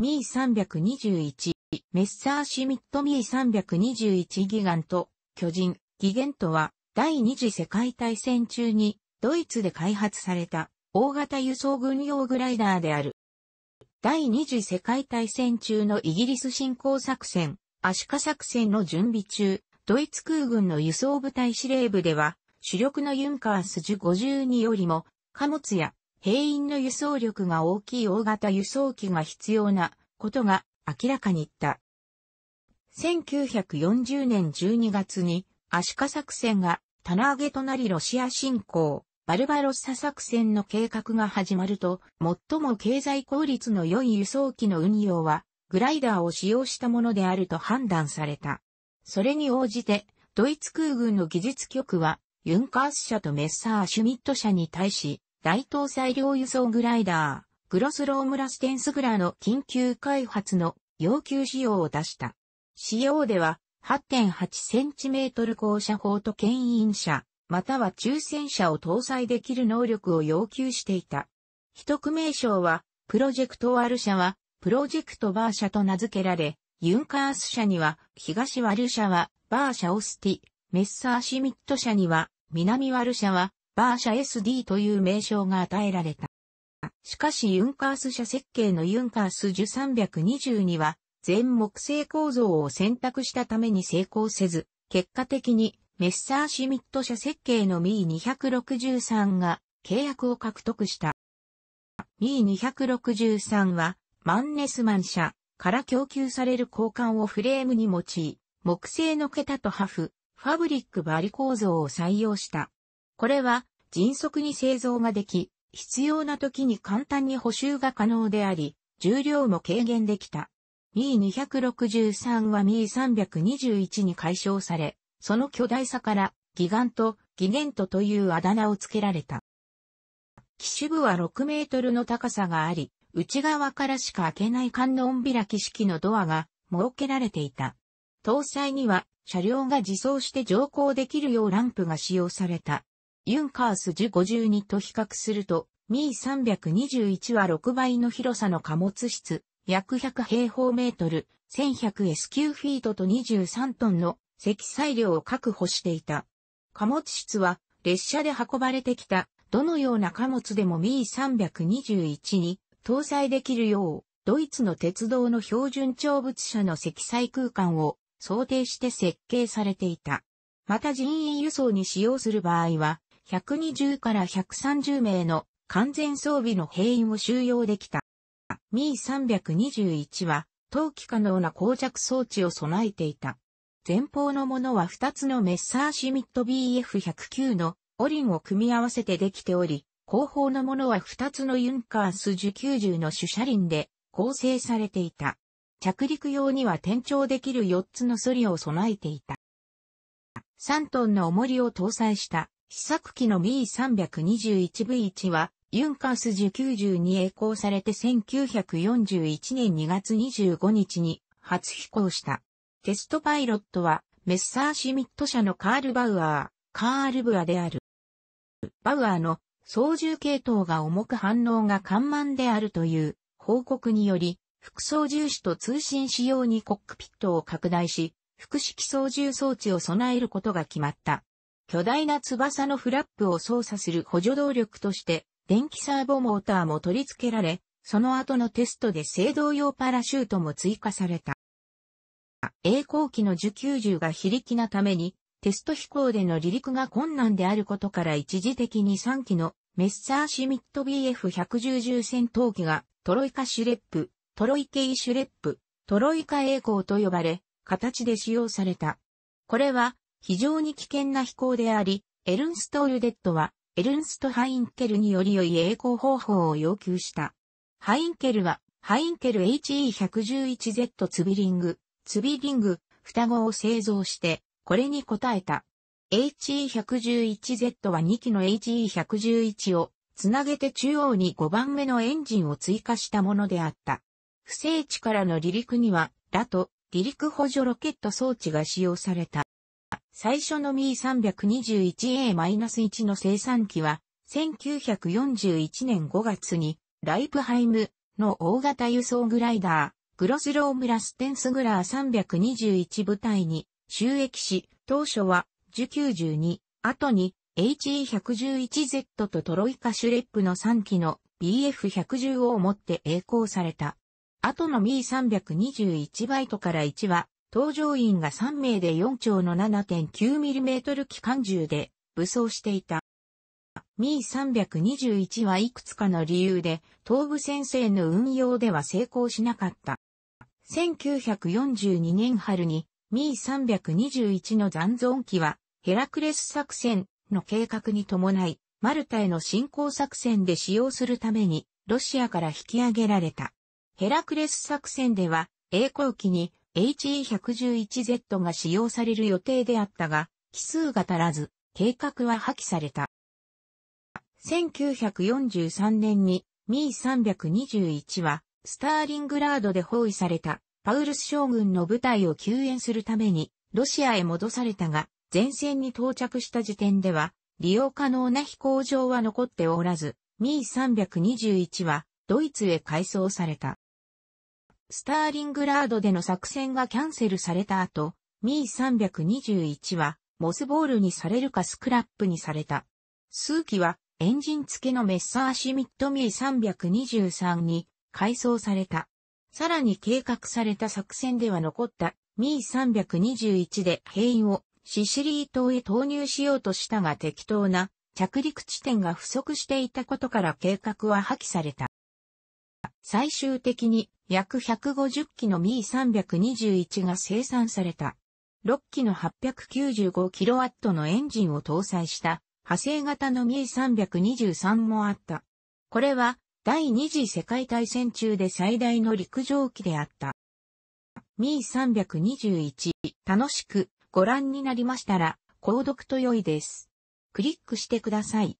ミー321、メッサーシミットミー321ギガント、巨人、ギゲントは、第二次世界大戦中に、ドイツで開発された、大型輸送軍用グライダーである。第二次世界大戦中のイギリス侵攻作戦、アシカ作戦の準備中、ドイツ空軍の輸送部隊司令部では、主力のユンカースジュ52よりも、貨物や兵員の輸送力が大きい大型輸送機が必要なことが明らかに言った。1940年12月にアシカ作戦が棚上げとなりロシア侵攻、バルバロッサ作戦の計画が始まると、最も経済効率の良い輸送機の運用は、グライダーを使用したものであると判断された。それに応じて、ドイツ空軍の技術局は、ユンカース社とメッサーシュミット社に対し、大東西量輸送グライダー、グロスロームラステンスグラの緊急開発の要求仕様を出した。仕様では 8.8cm 降車砲と牽引車、または抽選車を搭載できる能力を要求していた。一区名称は、プロジェクトワル社は、プロジェクトバー社と名付けられ、ユンカース社には、東ワル社は、バー社オスティ、メッサーシミット社には、南ワル社は、バーシャ SD という名称が与えられた。しかしユンカース社設計のユンカース1 3 2 2は、全木製構造を選択したために成功せず、結果的にメッサーシミット社設計の ME263 が契約を獲得した。ME263 はマンネスマン社から供給される交換をフレームに用い、木製の桁とハフ、ファブリックバリ構造を採用した。これは迅速に製造ができ、必要な時に簡単に補修が可能であり、重量も軽減できた。ミ e 2 6 3はミ e 3 2 1に解消され、その巨大さからギガント、ギゲントというあだ名を付けられた。機種部は6メートルの高さがあり、内側からしか開けない観音開き式のドアが設けられていた。搭載には車両が自走して乗降できるようランプが使用された。ユンカース1 5 2と比較すると、ミー321は6倍の広さの貨物室、約100平方メートル、1100S9 フィートと23トンの積載量を確保していた。貨物室は列車で運ばれてきたどのような貨物でも ME321 に搭載できるよう、ドイツの鉄道の標準長物車の積載空間を想定して設計されていた。また人員輸送に使用する場合は、120から130名の完全装備の兵員を収容できた。ミー321は、投機可能な膠着装置を備えていた。前方のものは2つのメッサーシミット BF109 のオリンを組み合わせてできており、後方のものは2つのユンカース1090の主車輪で構成されていた。着陸用には転調できる4つのソリを備えていた。3トンの重りを搭載した試作機の B321V1 は、ユンカース受90に栄光されて1941年2月25日に初飛行した。テストパイロットは、メッサーシミット社のカール・バウアー、カール・ブアである。バウアーの操縦系統が重く反応が緩慢であるという報告により、副操縦士と通信仕様にコックピットを拡大し、複式操縦装置を備えることが決まった。巨大な翼のフラップを操作する補助動力として、電気サーボモーターも取り付けられ、その後のテストで制動用パラシュートも追加された。栄光機の受給銃が非力なために、テスト飛行での離陸が困難であることから一時的に3機のメッサーシミット BF110 重戦闘機がトロイカシュレップ、トロイケイシュレップ、トロイカ栄光と呼ばれ、形で使用された。これは非常に危険な飛行であり、エルンスト・ールデットは、エルンスト・ハインケルにより良い栄光方法を要求した。ハインケルは、ハインケル HE111Z ツビリング、ツビリング、双子を製造して、これに応えた。HE111Z は2機の HE111 をつなげて中央に5番目のエンジンを追加したものであった。不正地からの離陸には、ラと離陸補助ロケット装置が使用された。最初の Mi321A-1 の生産機は、1941年5月に、ライプハイムの大型輸送グライダー、グロスロームラステンスグラー321部隊に収益し、当初は、受92、後に HE111Z とトロイカシュレップの3機の BF110 をもって栄光された。後の Mi321 バイトから1は搭乗員が3名で4丁の 7.9mm 機関銃で武装していた。ミー321はいくつかの理由で東部戦線の運用では成功しなかった。1942年春にミー321の残存機はヘラクレス作戦の計画に伴いマルタへの侵攻作戦で使用するためにロシアから引き上げられた。ヘラクレス作戦では栄光機に HE111Z が使用される予定であったが、奇数が足らず、計画は破棄された。1943年にミー321はスターリングラードで包囲されたパウルス将軍の部隊を救援するためにロシアへ戻されたが前線に到着した時点では利用可能な飛行場は残っておらずミー321はドイツへ改装された。スターリングラードでの作戦がキャンセルされた後、ミー321は、モスボールにされるかスクラップにされた。数機は、エンジン付きのメッサーシュミットミー323に改装された。さらに計画された作戦では残ったミー321で兵員をシシリー島へ投入しようとしたが適当な着陸地点が不足していたことから計画は破棄された。最終的に約150機の Mi321 が生産された。6機の 895kW のエンジンを搭載した派生型の Mi323 もあった。これは第二次世界大戦中で最大の陸上機であった。Mi321 楽しくご覧になりましたら購読と良いです。クリックしてください。